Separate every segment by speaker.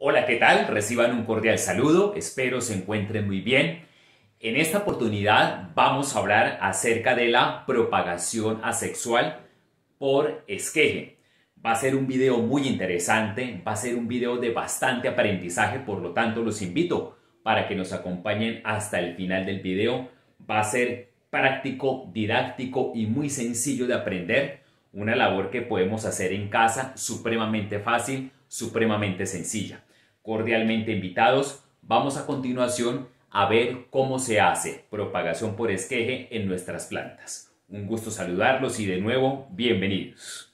Speaker 1: Hola, ¿qué tal? Reciban un cordial saludo, espero se encuentren muy bien. En esta oportunidad vamos a hablar acerca de la propagación asexual por esqueje. Va a ser un video muy interesante, va a ser un video de bastante aprendizaje, por lo tanto los invito para que nos acompañen hasta el final del video. Va a ser práctico, didáctico y muy sencillo de aprender, una labor que podemos hacer en casa supremamente fácil, supremamente sencilla cordialmente invitados. Vamos a continuación a ver cómo se hace propagación por esqueje en nuestras plantas. Un gusto saludarlos y de nuevo, bienvenidos.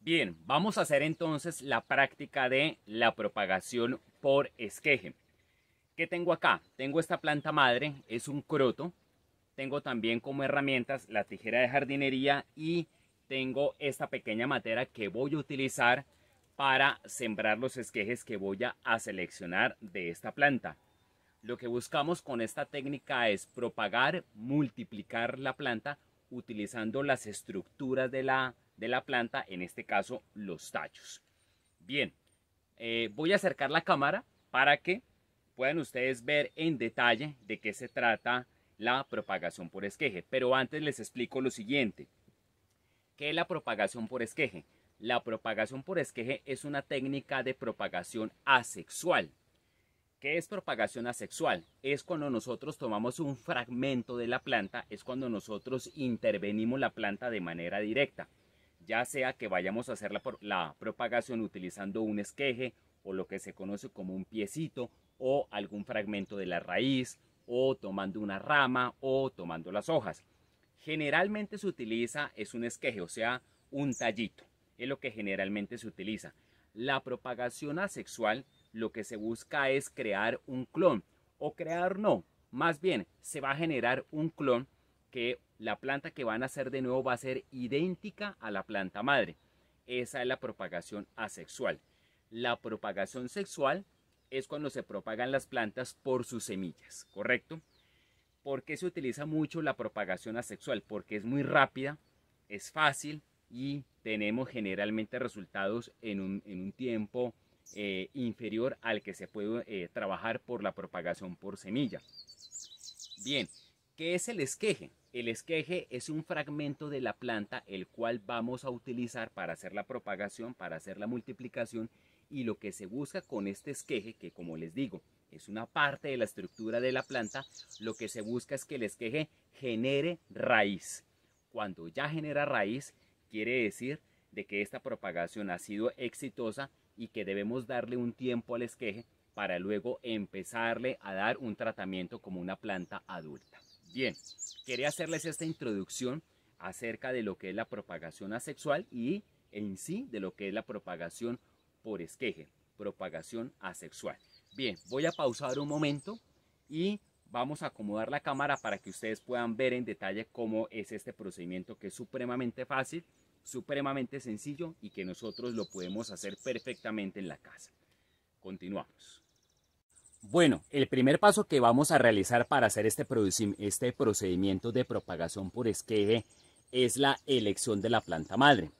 Speaker 1: Bien, vamos a hacer entonces la práctica de la propagación por esqueje. ¿Qué tengo acá? Tengo esta planta madre, es un croto, tengo también como herramientas la tijera de jardinería y tengo esta pequeña matera que voy a utilizar para sembrar los esquejes que voy a seleccionar de esta planta. Lo que buscamos con esta técnica es propagar, multiplicar la planta utilizando las estructuras de la, planta, en este caso los tallos. Bien, eh, voy a acercar la cámara para que puedan ustedes ver en detalle de qué se trata la propagación por esqueje. Pero antes les explico lo siguiente. ¿Qué es la propagación por esqueje? La propagación por esqueje es una técnica de propagación asexual. ¿Qué es propagación asexual? Es cuando nosotros tomamos un fragmento de la planta, es cuando nosotros intervenimos la planta de manera directa, ya sea que vayamos a hacer la, la propagación utilizando un esqueje o lo que se conoce como un piecito o algún fragmento de la raíz o tomando una rama o tomando las hojas. Generalmente se utiliza es un esqueje, o sea, un tallito. Es lo que generalmente se utiliza. La propagación asexual lo que se busca es crear un clon o crear no, más bien se va a generar un clon que la planta que van a hacer de nuevo va a ser idéntica a la planta madre. Esa es la propagación asexual. La propagación sexual es cuando se propagan las plantas por sus semillas, ¿correcto? ¿Por qué se utiliza mucho la propagación asexual? Porque es muy rápida, es fácil y tenemos generalmente resultados en un, tiempo eh, inferior al que se puede eh, trabajar por la propagación por semilla. Bien, ¿qué es el esqueje? El esqueje es un fragmento de la planta el cual vamos a utilizar para hacer la propagación, para hacer la multiplicación y lo que se busca con este esqueje, que como les digo, es una parte de la estructura de la planta, lo que se busca es que el esqueje genere raíz. Cuando ya genera raíz, quiere decir de que esta propagación ha sido exitosa y que debemos darle un tiempo al esqueje para luego empezarle a dar un tratamiento como una planta adulta. Bien, quería hacerles esta introducción acerca de lo que es la propagación asexual y en sí de lo que es la propagación por esqueje, propagación asexual. Bien, voy a pausar un momento y vamos a acomodar la cámara para que ustedes puedan ver en detalle cómo es este procedimiento que es supremamente fácil, supremamente sencillo y que nosotros lo podemos hacer perfectamente en la casa. Continuamos. Bueno, el primer paso que vamos a realizar para hacer este, este procedimiento de propagación por esqueje es la elección de la planta madre.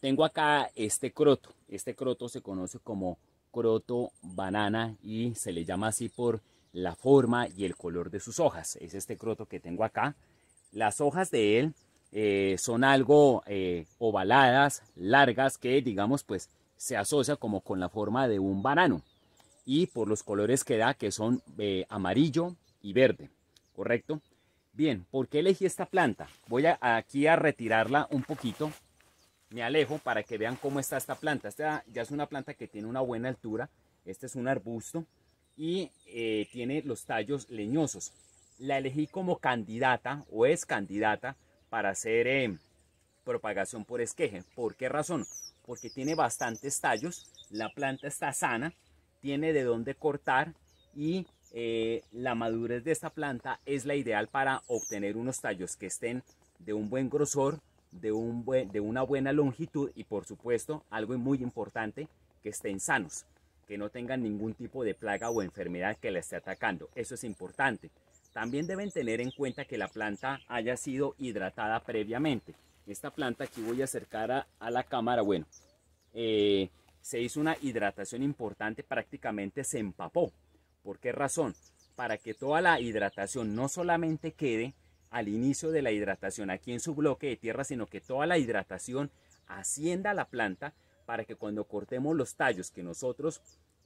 Speaker 1: Tengo acá este croto. Este croto se conoce como croto banana y se le llama así por la forma y el color de sus hojas. Es este croto que tengo acá. Las hojas de él eh, son algo eh, ovaladas, largas, que digamos pues se asocia como con la forma de un banano y por los colores que da que son eh, amarillo y verde, ¿correcto? Bien, ¿por qué elegí esta planta? Voy aquí a retirarla un poquito me alejo para que vean cómo está esta planta. Esta ya es una planta que tiene una buena altura. Este es un arbusto y eh, tiene los tallos leñosos. La elegí como candidata o es candidata para hacer eh, propagación por esqueje. ¿Por qué razón? Porque tiene bastantes tallos, la planta está sana, tiene de dónde cortar y eh, la madurez de esta planta es la ideal para obtener unos tallos que estén de un buen grosor, de, un de una buena longitud y por supuesto algo muy importante, que estén sanos, que no tengan ningún tipo de plaga o enfermedad que la esté atacando. Eso es importante. También deben tener en cuenta que la planta haya sido hidratada previamente. Esta planta aquí voy a acercar a, la cámara, bueno, eh, se hizo una hidratación importante, prácticamente se empapó. ¿Por qué razón? Para que toda la hidratación no solamente quede al inicio de la hidratación aquí en su bloque de tierra, sino que toda la hidratación ascienda a la planta para que cuando cortemos los tallos que nosotros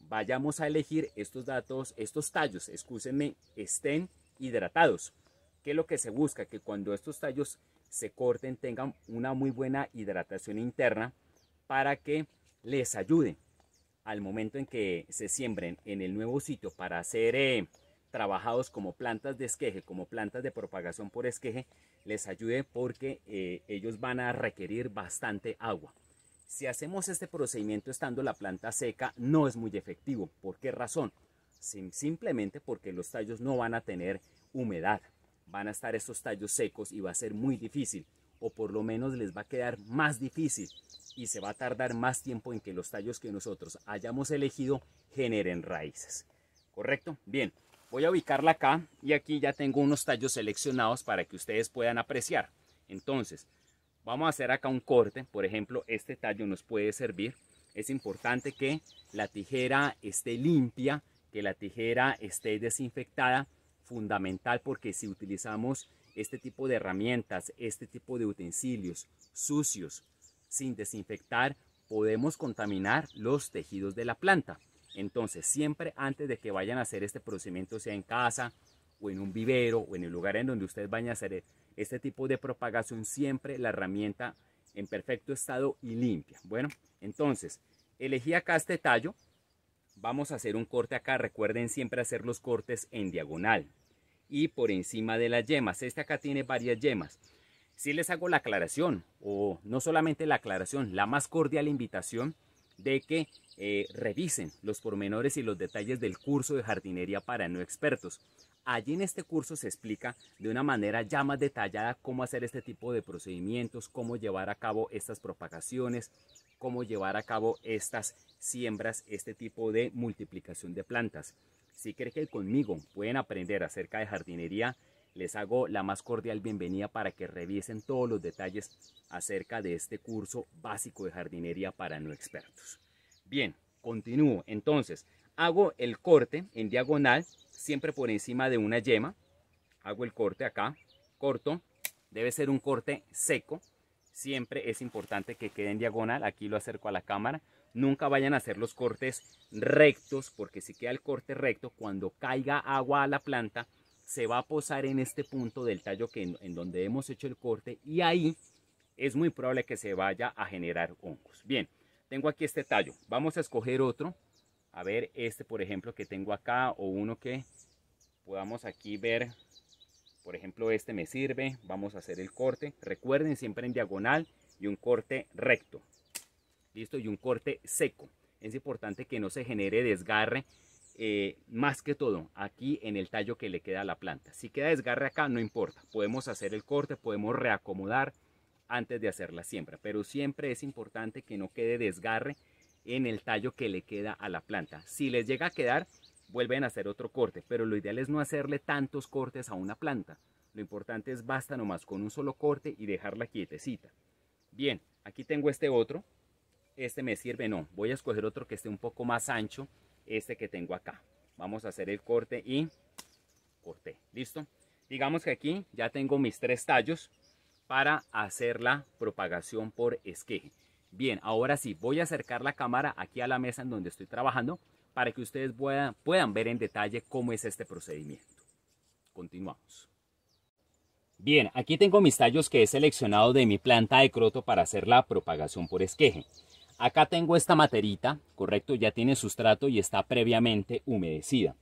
Speaker 1: vayamos a elegir estos datos, estos tallos, escúsenme estén hidratados. ¿Qué es lo que se busca? Que cuando estos tallos se corten tengan una muy buena hidratación interna para que les ayude al momento en que se siembren en el nuevo sitio para hacer eh, trabajados como plantas de esqueje, como plantas de propagación por esqueje, les ayude porque eh, ellos van a requerir bastante agua. Si hacemos este procedimiento estando la planta seca, no es muy efectivo. ¿Por qué razón? Simplemente porque los tallos no van a tener humedad. Van a estar estos tallos secos y va a ser muy difícil, o por lo menos les va a quedar más difícil y se va a tardar más tiempo en que los tallos que nosotros hayamos elegido generen raíces. ¿Correcto? Bien. Voy a ubicarla acá y aquí ya tengo unos tallos seleccionados para que ustedes puedan apreciar. Entonces, vamos a hacer acá un corte. Por ejemplo, este tallo nos puede servir. Es importante que la tijera esté limpia, que la tijera esté desinfectada. Fundamental porque si utilizamos este tipo de herramientas, este tipo de utensilios sucios, sin desinfectar, podemos contaminar los tejidos de la planta. Entonces, siempre antes de que vayan a hacer este procedimiento, sea en casa o en un vivero o en el lugar en donde ustedes vayan a hacer este tipo de propagación, siempre la herramienta en perfecto estado y limpia. Bueno, entonces, elegí acá este tallo. Vamos a hacer un corte acá. Recuerden siempre hacer los cortes en diagonal y por encima de las yemas. Este acá tiene varias yemas. Si les hago la aclaración, o no solamente la aclaración, la más cordial invitación de que eh, revisen los pormenores y los detalles del curso de jardinería para no expertos. Allí en este curso se explica de una manera ya más detallada cómo hacer este tipo de procedimientos, cómo llevar a cabo estas propagaciones, cómo llevar a cabo estas siembras, este tipo de multiplicación de plantas. Si creen que conmigo pueden aprender acerca de jardinería, les hago la más cordial bienvenida para que revisen todos los detalles acerca de este curso básico de jardinería para no expertos. Bien, continúo. Entonces, hago el corte en diagonal, siempre por encima de una yema. Hago el corte acá, corto. Debe ser un corte seco. Siempre es importante que quede en diagonal. Aquí lo acerco a la cámara. Nunca vayan a hacer los cortes rectos, porque si queda el corte recto, cuando caiga agua a la planta, se va a posar en este punto del tallo que en, en donde hemos hecho el corte y ahí es muy probable que se vaya a generar hongos. Bien, tengo aquí este tallo. Vamos a escoger otro. A ver, este por ejemplo que tengo acá o uno que podamos aquí ver. Por ejemplo, este me sirve. Vamos a hacer el corte. Recuerden siempre en diagonal y un corte recto. Listo, y un corte seco. Es importante que no se genere desgarre eh, más que todo aquí en el tallo que le queda a la planta. Si queda desgarre acá, no importa. Podemos hacer el corte, podemos reacomodar antes de hacer la siembra. Pero siempre es importante que no quede desgarre en el tallo que le queda a la planta. Si les llega a quedar, vuelven a hacer otro corte. Pero lo ideal es no hacerle tantos cortes a una planta. Lo importante es basta nomás con un solo corte y dejarla quietecita. Bien, aquí tengo este otro. Este me sirve, no. Voy a escoger otro que esté un poco más ancho este que tengo acá. Vamos a hacer el corte y corté. ¿Listo? Digamos que aquí ya tengo mis tres tallos para hacer la propagación por esqueje. Bien, ahora sí, voy a acercar la cámara aquí a la mesa en donde estoy trabajando para que ustedes puedan, puedan ver en detalle cómo es este procedimiento. Continuamos. Bien, aquí tengo mis tallos que he seleccionado de mi planta de croto para hacer la propagación por esqueje. Acá tengo esta materita, correcto, ya tiene sustrato y está previamente humedecida.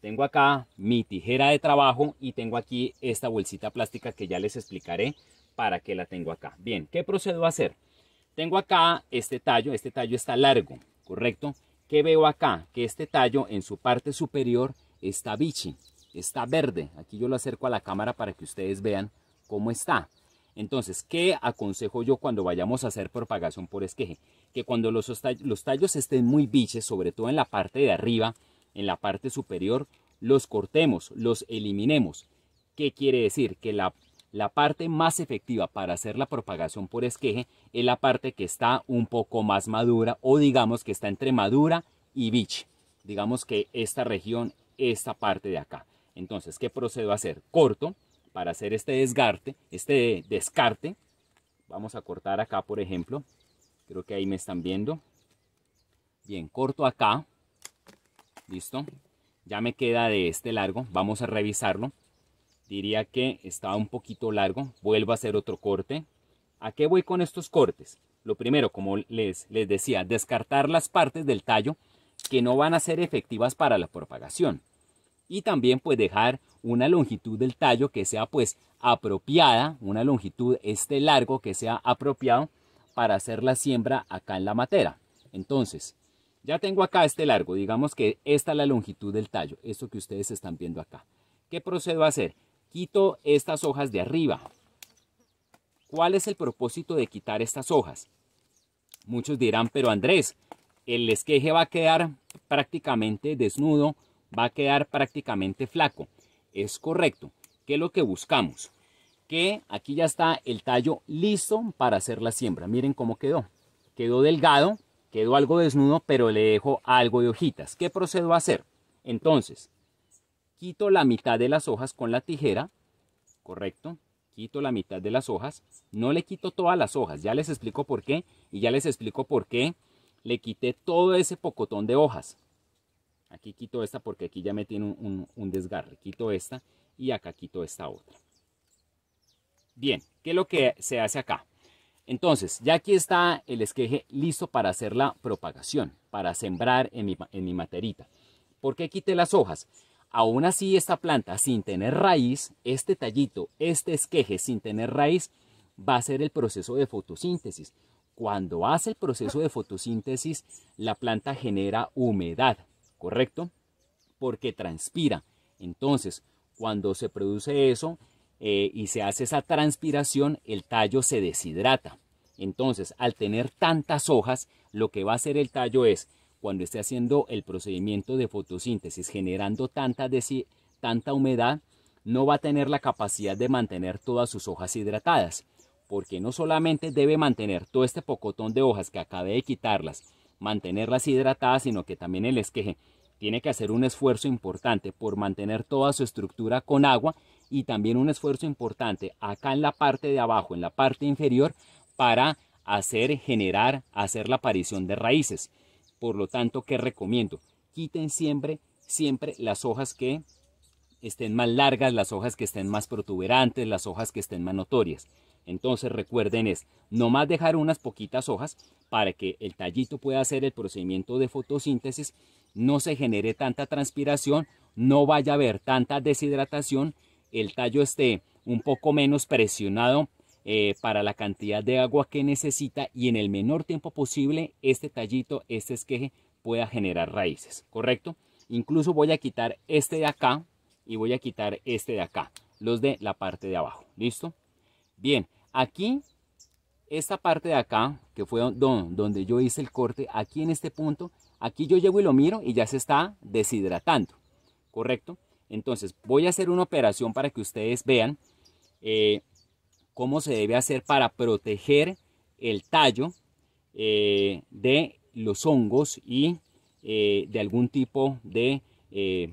Speaker 1: Tengo acá mi tijera de trabajo y tengo aquí esta bolsita plástica que ya les explicaré para que la tengo acá. Bien, ¿qué procedo a hacer? Tengo acá este tallo, este tallo está largo, correcto. ¿Qué veo acá? Que este tallo en su parte superior está bichi, está verde. Aquí yo lo acerco a la cámara para que ustedes vean cómo está. Entonces, ¿qué aconsejo yo cuando vayamos a hacer propagación por esqueje? Que cuando los, tallos estén muy biches, sobre todo en la parte de arriba, en la parte superior, los cortemos, los eliminemos. ¿Qué quiere decir? Que la, la parte más efectiva para hacer la propagación por esqueje es la parte que está un poco más madura o digamos que está entre madura y biche. Digamos que esta región, esta parte de acá. Entonces, ¿qué procedo a hacer? Corto, para hacer este desgarte, este descarte, vamos a cortar acá, por ejemplo. Creo que ahí me están viendo. Bien, corto acá. Listo. Ya me queda de este largo. Vamos a revisarlo. Diría que está un poquito largo. Vuelvo a hacer otro corte. ¿A qué voy con estos cortes? Lo primero, como les, les decía, descartar las partes del tallo que no van a ser efectivas para la propagación y también pues dejar una longitud del tallo que sea pues apropiada, una longitud este largo que sea apropiado para hacer la siembra acá en la matera. Entonces, ya tengo acá este largo, digamos que esta es la longitud del tallo, esto que ustedes están viendo acá. ¿Qué procedo a hacer? Quito estas hojas de arriba. ¿Cuál es el propósito de quitar estas hojas? Muchos dirán, pero Andrés, el esqueje va a quedar prácticamente desnudo va a quedar prácticamente flaco. Es correcto. ¿Qué es lo que buscamos? Que aquí ya está el tallo listo para hacer la siembra. Miren cómo quedó. Quedó delgado, quedó algo desnudo, pero le dejo algo de hojitas. ¿Qué procedo a hacer? Entonces, quito la mitad de las hojas con la tijera, correcto, quito la mitad de las hojas, no le quito todas las hojas, ya les explico por qué y ya les explico por qué le quité todo ese pocotón de hojas. Aquí quito esta porque aquí ya me tiene un, desgarre. Quito esta y acá quito esta otra. Bien, ¿qué es lo que se hace acá? Entonces, ya aquí está el esqueje listo para hacer la propagación, para sembrar en mi, en mi materita. ¿Por qué quité las hojas? Aún así, esta planta sin tener raíz, este tallito, este esqueje sin tener raíz, va a ser el proceso de fotosíntesis. Cuando hace el proceso de fotosíntesis, la planta genera humedad. ¿correcto? Porque transpira. Entonces, cuando se produce eso eh, y se hace esa transpiración, el tallo se deshidrata. Entonces, al tener tantas hojas, lo que va a hacer el tallo es, cuando esté haciendo el procedimiento de fotosíntesis, generando tanta, tanta humedad, no va a tener la capacidad de mantener todas sus hojas hidratadas, porque no solamente debe mantener todo este pocotón de hojas que acabe de quitarlas, mantenerlas hidratadas, sino que también el esqueje tiene que hacer un esfuerzo importante por mantener toda su estructura con agua y también un esfuerzo importante acá en la parte de abajo, en la parte inferior, para hacer generar, hacer la aparición de raíces. Por lo tanto, ¿qué recomiendo? Quiten siempre, siempre las hojas que estén más largas, las hojas que estén más protuberantes, las hojas que estén más notorias. Entonces recuerden es, no más dejar unas poquitas hojas, para que el tallito pueda hacer el procedimiento de fotosíntesis, no se genere tanta transpiración, no vaya a haber tanta deshidratación, el tallo esté un poco menos presionado eh, para la cantidad de agua que necesita y en el menor tiempo posible este tallito, este esqueje pueda generar raíces, ¿correcto? Incluso voy a quitar este de acá y voy a quitar este de acá, los de la parte de abajo, ¿listo? Bien, aquí esta parte de acá, que fue donde yo hice el corte, aquí en este punto, aquí yo llego y lo miro y ya se está deshidratando, ¿correcto? Entonces voy a hacer una operación para que ustedes vean eh, cómo se debe hacer para proteger el tallo eh, de los hongos y eh, de algún tipo de,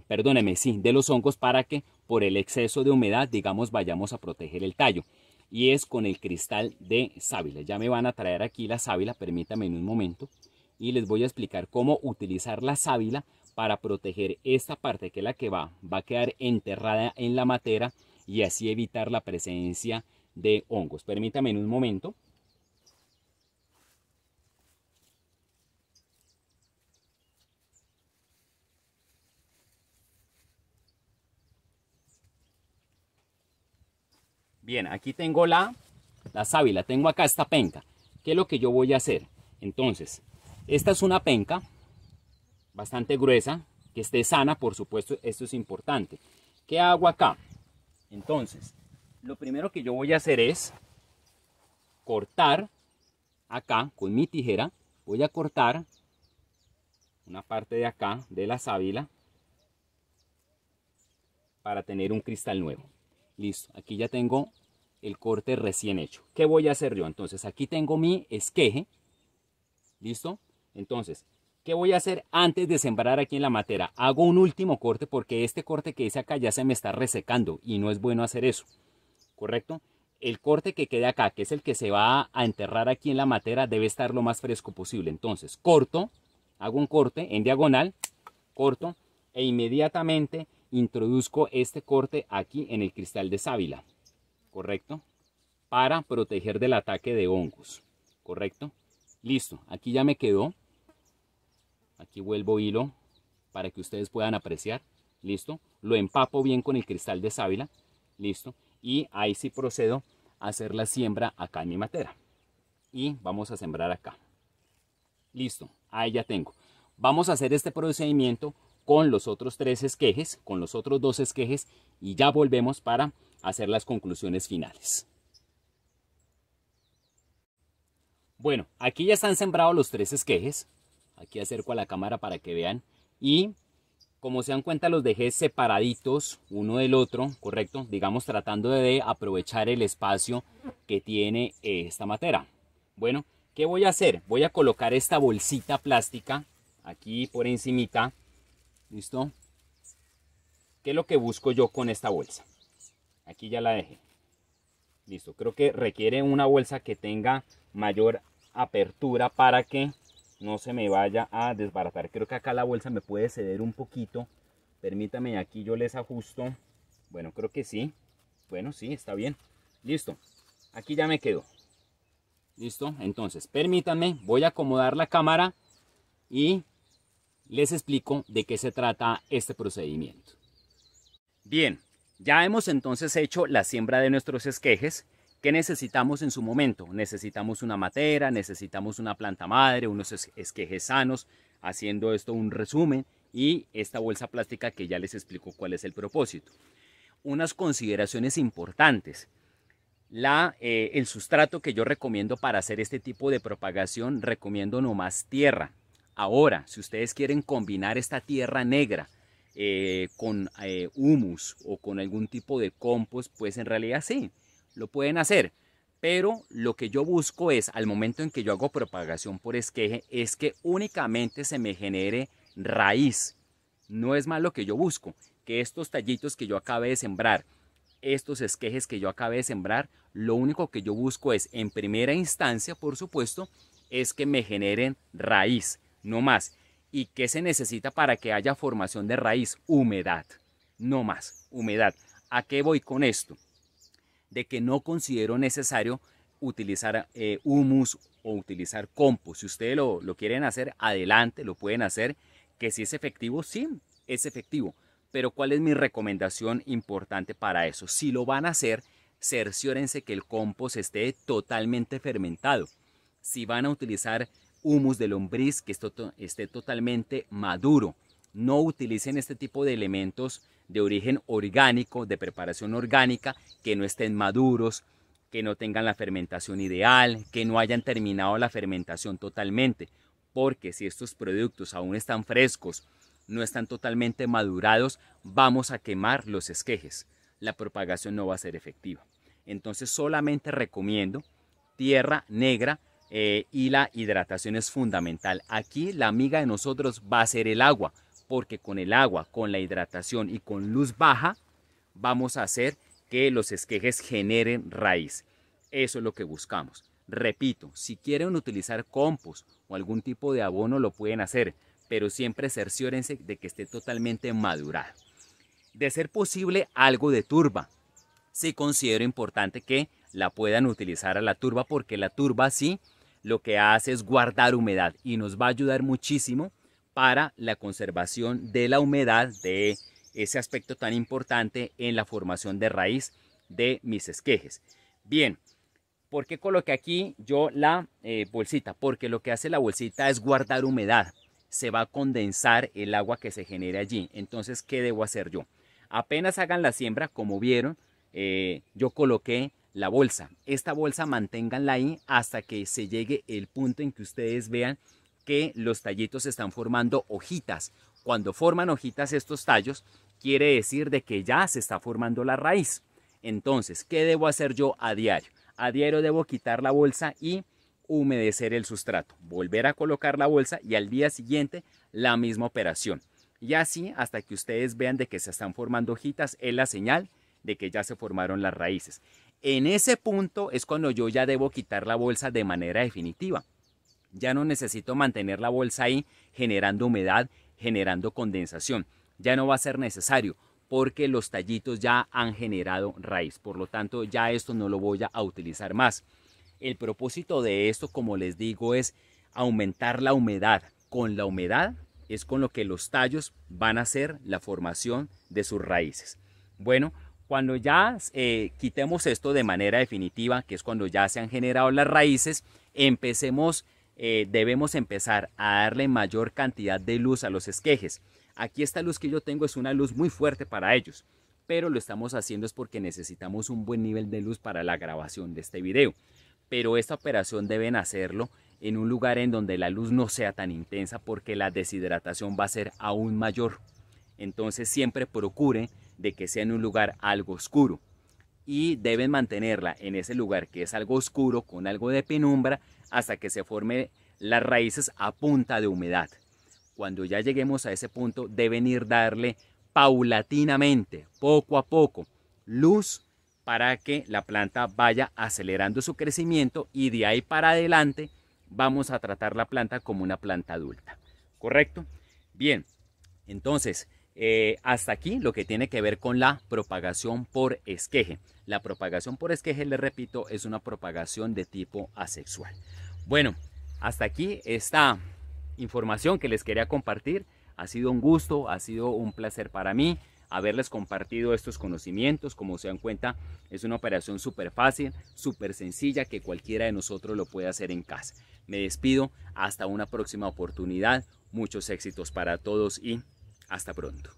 Speaker 1: perdóneme, sí, de los hongos para que por el exceso de humedad, digamos, vayamos a proteger el tallo y es con el cristal de sábila. Ya me van a traer aquí la sábila, Permítame en un momento y les voy a explicar cómo utilizar la sábila para proteger esta parte que es la que va, va a quedar enterrada en la matera y así evitar la presencia de hongos. Permítame en un momento. Bien, aquí tengo la, la sábila, tengo acá esta penca. ¿Qué es lo que yo voy a hacer? Entonces, esta es una penca bastante gruesa, que esté sana, por supuesto, esto es importante. ¿Qué hago acá? Entonces, lo primero que yo voy a hacer es cortar acá con mi tijera, voy a cortar una parte de acá de la sábila para tener un cristal nuevo. Listo, aquí ya tengo el corte recién hecho. ¿Qué voy a hacer yo? Entonces aquí tengo mi esqueje, ¿listo? Entonces, ¿qué voy a hacer antes de sembrar aquí en la matera? Hago un último corte porque este corte que hice acá ya se me está resecando y no es bueno hacer eso, ¿correcto? El corte que quede acá, que es el que se va a enterrar aquí en la matera, debe estar lo más fresco posible. Entonces, corto, hago un corte en diagonal, corto, e inmediatamente introduzco este corte aquí en el cristal de sábila. ¿correcto? Para proteger del ataque de hongos, ¿correcto? Listo, aquí ya me quedó. Aquí vuelvo hilo para que ustedes puedan apreciar, ¿listo? Lo empapo bien con el cristal de sábila, ¿listo? Y ahí sí procedo a hacer la siembra acá en mi matera. Y vamos a sembrar acá. Listo, ahí ya tengo. Vamos a hacer este procedimiento con los otros tres esquejes, con los otros dos esquejes y ya volvemos para hacer las conclusiones finales. Bueno, aquí ya están sembrados los tres esquejes. Aquí acerco a la cámara para que vean. Y como se dan cuenta, los dejé separaditos uno del otro, ¿correcto? Digamos, tratando de aprovechar el espacio que tiene eh, esta matera. Bueno, ¿qué voy a hacer? Voy a colocar esta bolsita plástica aquí por encimita. ¿Listo? ¿Qué es lo que busco yo con esta bolsa? Aquí ya la dejé. Listo, creo que requiere una bolsa que tenga mayor apertura para que no se me vaya a desbaratar. Creo que acá la bolsa me puede ceder un poquito. Permítame, aquí yo les ajusto. Bueno, creo que sí. Bueno, sí, está bien. Listo. Aquí ya me quedo. Listo. Entonces, permítanme, voy a acomodar la cámara y les explico de qué se trata este procedimiento. Bien, ya hemos entonces hecho la siembra de nuestros esquejes. ¿Qué necesitamos en su momento? Necesitamos una matera, necesitamos una planta madre, unos esquejes sanos, haciendo esto un resumen y esta bolsa plástica que ya les explico cuál es el propósito. Unas consideraciones importantes. Eh, el sustrato que yo recomiendo para hacer este tipo de propagación, recomiendo nomás tierra. Ahora, si ustedes quieren combinar esta tierra negra eh, con eh, humus o con algún tipo de compost, pues en realidad sí, lo pueden hacer. Pero lo que yo busco es, al momento en que yo hago propagación por esqueje, es que únicamente se me genere raíz. No es más lo que yo busco, que estos tallitos que yo acabe de sembrar, estos esquejes que yo acabé de sembrar, lo único que yo busco es, en primera instancia, por supuesto, es que me generen raíz, no más. ¿Y qué se necesita para que haya formación de raíz? Humedad, no más, humedad. ¿A qué voy con esto? De que no considero necesario utilizar eh, humus o utilizar compost. Si ustedes lo, lo quieren hacer, adelante, lo pueden hacer. Que si es efectivo, sí, es efectivo. Pero ¿cuál es mi recomendación importante para eso? Si lo van a hacer, cerciórense que el compost esté totalmente fermentado. Si van a utilizar humus de lombriz que esto esté totalmente maduro. No utilicen este tipo de elementos de origen orgánico, de preparación orgánica, que no estén maduros, que no tengan la fermentación ideal, que no hayan terminado la fermentación totalmente. Porque si estos productos aún están frescos, no están totalmente madurados, vamos a quemar los esquejes. La propagación no va a ser efectiva. Entonces solamente recomiendo tierra negra eh, y la hidratación es fundamental. Aquí la amiga de nosotros va a ser el agua, porque con el agua, con la hidratación y con luz baja, vamos a hacer que los esquejes generen raíz. Eso es lo que buscamos. Repito, si quieren utilizar compost o algún tipo de abono lo pueden hacer, pero siempre cerciórense de que esté totalmente madurado. De ser posible, algo de turba. Sí considero importante que la puedan utilizar a la turba porque la turba sí lo que hace es guardar humedad y nos va a ayudar muchísimo para la conservación de la humedad, de ese aspecto tan importante en la formación de raíz de mis esquejes. Bien, ¿por qué coloqué aquí yo la eh, bolsita? Porque lo que hace la bolsita es guardar humedad, se va a condensar el agua que se genere allí. Entonces, ¿qué debo hacer yo? Apenas hagan la siembra, como vieron, eh, yo coloqué la bolsa. Esta bolsa manténganla ahí hasta que se llegue el punto en que ustedes vean que los tallitos están formando hojitas. Cuando forman hojitas estos tallos, quiere decir de que ya se está formando la raíz. Entonces, ¿qué debo hacer yo a diario? A diario debo quitar la bolsa y humedecer el sustrato, volver a colocar la bolsa y al día siguiente la misma operación. Y así hasta que ustedes vean de que se están formando hojitas es la señal de que ya se formaron las raíces. En ese punto es cuando yo ya debo quitar la bolsa de manera definitiva. Ya no necesito mantener la bolsa ahí generando humedad, generando condensación. Ya no va a ser necesario porque los tallitos ya han generado raíz. Por lo tanto, ya esto no lo voy a utilizar más. El propósito de esto, como les digo, es aumentar la humedad. Con la humedad es con lo que los tallos van a hacer la formación de sus raíces. Bueno, cuando ya eh, quitemos esto de manera definitiva, que es cuando ya se han generado las raíces, empecemos, eh, debemos empezar a darle mayor cantidad de luz a los esquejes. Aquí esta luz que yo tengo es una luz muy fuerte para ellos, pero lo estamos haciendo es porque necesitamos un buen nivel de luz para la grabación de este video. Pero esta operación deben hacerlo en un lugar en donde la luz no sea tan intensa porque la deshidratación va a ser aún mayor. Entonces siempre procure de que sea en un lugar algo oscuro. Y deben mantenerla en ese lugar que es algo oscuro, con algo de penumbra, hasta que se formen las raíces a punta de humedad. Cuando ya lleguemos a ese punto, deben ir darle paulatinamente, poco a poco, luz para que la planta vaya acelerando su crecimiento y de ahí para adelante vamos a tratar la planta como una planta adulta. ¿Correcto? Bien, entonces eh, hasta aquí lo que tiene que ver con la propagación por esqueje. La propagación por esqueje, les repito, es una propagación de tipo asexual. Bueno, hasta aquí esta información que les quería compartir. Ha sido un gusto, ha sido un placer para mí haberles compartido estos conocimientos. Como se dan cuenta, es una operación súper fácil, súper sencilla que cualquiera de nosotros lo puede hacer en casa. Me despido, hasta una próxima oportunidad. Muchos éxitos para todos y hasta pronto.